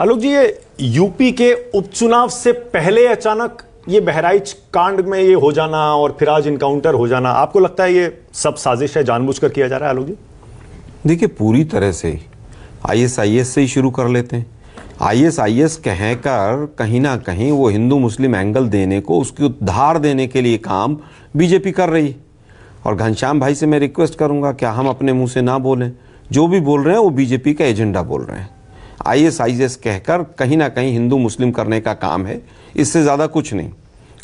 आलोक जी ये यूपी के उपचुनाव से पहले अचानक ये बहराइच कांड में ये हो जाना और फिर आज इनकाउंटर हो जाना आपको लगता है ये सब साजिश है जानबूझकर किया जा रहा है आलोक जी देखिए पूरी तरह से आईएसआईएस से ही शुरू कर लेते हैं आईएसआईएस कहकर कहीं ना कहीं वो हिंदू मुस्लिम एंगल देने को उसकी उद्धार देने के लिए काम बीजेपी कर रही और घनश्याम भाई से मैं रिक्वेस्ट करूंगा क्या हम अपने मुंह से ना बोलें जो भी बोल रहे हैं वो बीजेपी का एजेंडा बोल रहे हैं आई एस आई एस कहकर कहीं ना कहीं हिंदू मुस्लिम करने का काम है इससे ज़्यादा कुछ नहीं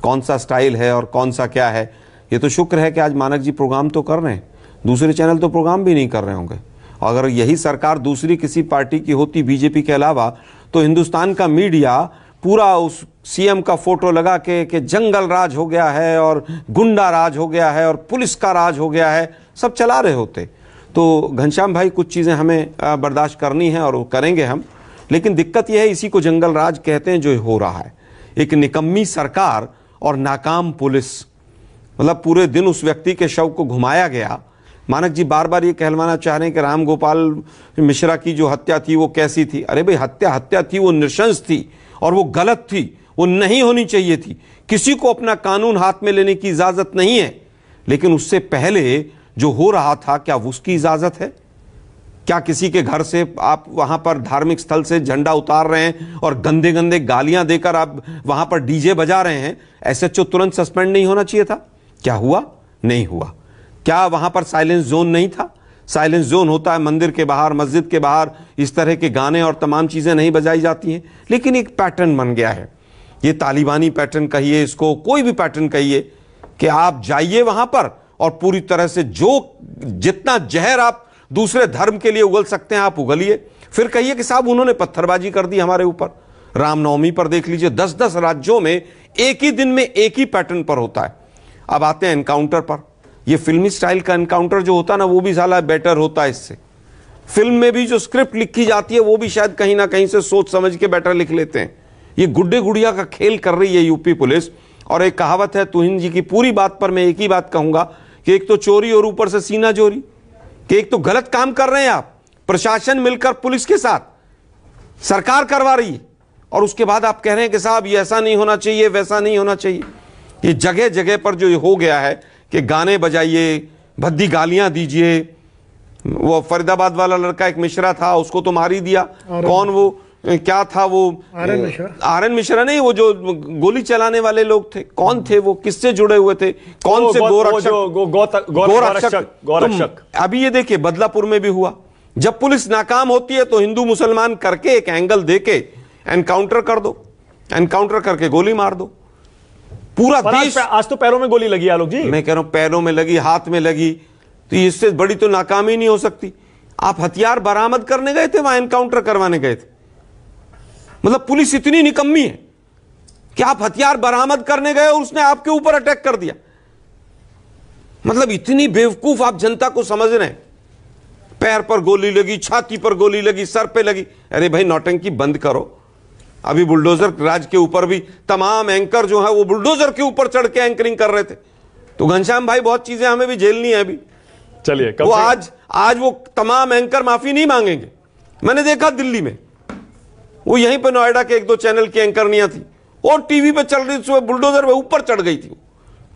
कौन सा स्टाइल है और कौन सा क्या है ये तो शुक्र है कि आज मानक जी प्रोग्राम तो कर रहे हैं दूसरे चैनल तो प्रोग्राम भी नहीं कर रहे होंगे अगर यही सरकार दूसरी किसी पार्टी की होती बीजेपी के अलावा तो हिंदुस्तान का मीडिया पूरा उस सीएम का फोटो लगा के कि जंगल राज हो गया है और गुंडा राज हो गया है और पुलिस का राज हो गया है सब चला रहे होते तो घनश्याम भाई कुछ चीज़ें हमें बर्दाश्त करनी है और वो करेंगे हम लेकिन दिक्कत यह है इसी को जंगल राज कहते हैं जो हो रहा है एक निकम्मी सरकार और नाकाम पुलिस मतलब पूरे दिन उस व्यक्ति के शव को घुमाया गया मानक जी बार बार ये कहलवाना चाह रहे हैं कि राम गोपाल मिश्रा की जो हत्या थी वो कैसी थी अरे भाई हत्या हत्या थी वो नृशंस थी और वो गलत थी वो नहीं होनी चाहिए थी किसी को अपना कानून हाथ में लेने की इजाज़त नहीं है लेकिन उससे पहले जो हो रहा था क्या उसकी इजाज़त है क्या किसी के घर से आप वहां पर धार्मिक स्थल से झंडा उतार रहे हैं और गंदे गंदे गालियां देकर आप वहां पर डीजे बजा रहे हैं एस एच तुरंत सस्पेंड नहीं होना चाहिए था क्या हुआ नहीं हुआ क्या वहां पर साइलेंस जोन नहीं था साइलेंस जोन होता है मंदिर के बाहर मस्जिद के बाहर इस तरह के गाने और तमाम चीज़ें नहीं बजाई जाती हैं लेकिन एक पैटर्न बन गया है ये तालिबानी पैटर्न कहिए इसको कोई भी पैटर्न कहिए कि आप जाइए वहां पर और पूरी तरह से जो जितना जहर आप दूसरे धर्म के लिए उगल सकते हैं आप उगलिए फिर कहिए कि साहब उन्होंने पत्थरबाजी कर दी हमारे ऊपर रामनवमी पर देख लीजिए दस दस राज्यों में एक ही दिन में एक ही पैटर्न पर होता है अब आते हैं एनकाउंटर पर यह फिल्मी स्टाइल का एनकाउंटर जो होता है ना वो भी साला बेटर होता है इससे फिल्म में भी जो स्क्रिप्ट लिखी जाती है वो भी शायद कहीं ना कहीं से सोच समझ के बेटर लिख लेते हैं ये गुड्डे गुड़िया का खेल कर रही है यूपी पुलिस और एक कहावत है तुहिन जी की पूरी बात पर मैं एक ही बात कहूंगा कि एक तो चोरी और ऊपर से सीना चोरी कि एक तो गलत काम कर रहे हैं आप प्रशासन मिलकर पुलिस के साथ सरकार करवा रही है और उसके बाद आप कह रहे हैं कि साहब ये ऐसा नहीं होना चाहिए वैसा नहीं होना चाहिए ये जगह जगह पर जो हो गया है कि गाने बजाइए भद्दी गालियां दीजिए वो फरीदाबाद वाला लड़का एक मिश्रा था उसको तो मार ही दिया कौन वो क्या था वो आर एन मिश्रा नहीं वो जो गोली चलाने वाले लोग थे कौन थे वो किससे जुड़े हुए थे कौन से गोरक्षक गोरक्षक अभी ये देखिए बदलापुर में भी हुआ जब पुलिस नाकाम होती है तो हिंदू मुसलमान करके एक एंगल देके एनकाउंटर कर दो एनकाउंटर करके गोली मार दो पूरा देश आज तो पैरों में गोली लगी आलोक जी मैं कह रहा हूं पैरों में लगी हाथ में लगी तो इससे बड़ी तो नाकामी नहीं हो सकती आप हथियार बरामद करने गए थे वहां एनकाउंटर करवाने गए थे मतलब पुलिस इतनी निकम्मी है कि आप हथियार बरामद करने गए और उसने आपके ऊपर अटैक कर दिया मतलब इतनी बेवकूफ आप जनता को समझ रहे हैं पैर पर गोली लगी छाती पर गोली लगी सर पे लगी अरे भाई नौटंकी बंद करो अभी बुलडोजर राज के ऊपर भी तमाम एंकर जो है वो बुलडोजर के ऊपर चढ़ के एंकरिंग कर रहे थे तो घनश्याम भाई बहुत चीजें हमें भी झेलनी है अभी चलिए वो आज आज वो तमाम एंकर माफी नहीं मांगेंगे मैंने देखा दिल्ली में वो यहीं पे नोएडा के एक दो चैनल की एंकरनियाँ थी और टीवी पे चल रही सुबह बुलडोजर में ऊपर चढ़ गई थी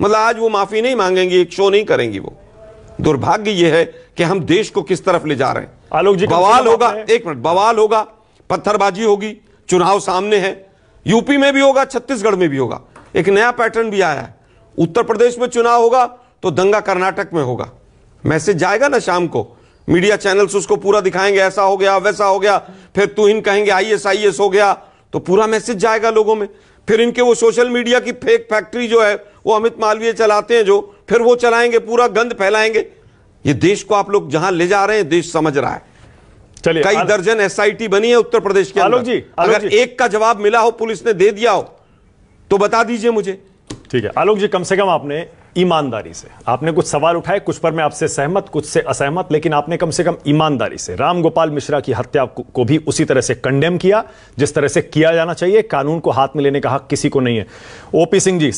मतलब आज वो माफ़ी नहीं मांगेंगी एक शो नहीं करेंगी वो दुर्भाग्य ये है कि हम देश को किस तरफ ले जा रहे हैं आलोक जी बवाल होगा एक मिनट बवाल होगा पत्थरबाजी होगी चुनाव सामने है यूपी में भी होगा छत्तीसगढ़ में भी होगा एक नया पैटर्न भी आया है उत्तर प्रदेश में चुनाव होगा तो दंगा कर्नाटक में होगा मैसेज जाएगा ना शाम को मीडिया चैनल्स उसको पूरा दिखाएंगे ऐसा हो गया वैसा हो गया फिर तू इन कहेंगे आईएस आईएस हो गया तो पूरा मैसेज जाएगा लोगों में फिर इनके वो सोशल मीडिया की फेक फैक्ट्री जो है वो अमित मालवीय चलाते हैं जो फिर वो चलाएंगे पूरा गंद फैलाएंगे ये देश को आप लोग जहां ले जा रहे हैं देश समझ रहा है चलिए कई दर्जन एसआईटी बनी है उत्तर प्रदेश के आलोक जी अगर जी। एक का जवाब मिला हो पुलिस ने दे दिया हो तो बता दीजिए मुझे ठीक है आलोक जी कम से कम आपने ईमानदारी से आपने कुछ सवाल उठाए कुछ पर मैं आपसे सहमत कुछ से असहमत लेकिन आपने कम से कम ईमानदारी से राम गोपाल मिश्रा की हत्या को भी उसी तरह से कंडेम किया जिस तरह से किया जाना चाहिए कानून को हाथ में लेने का हक किसी को नहीं है ओपी सिंह जी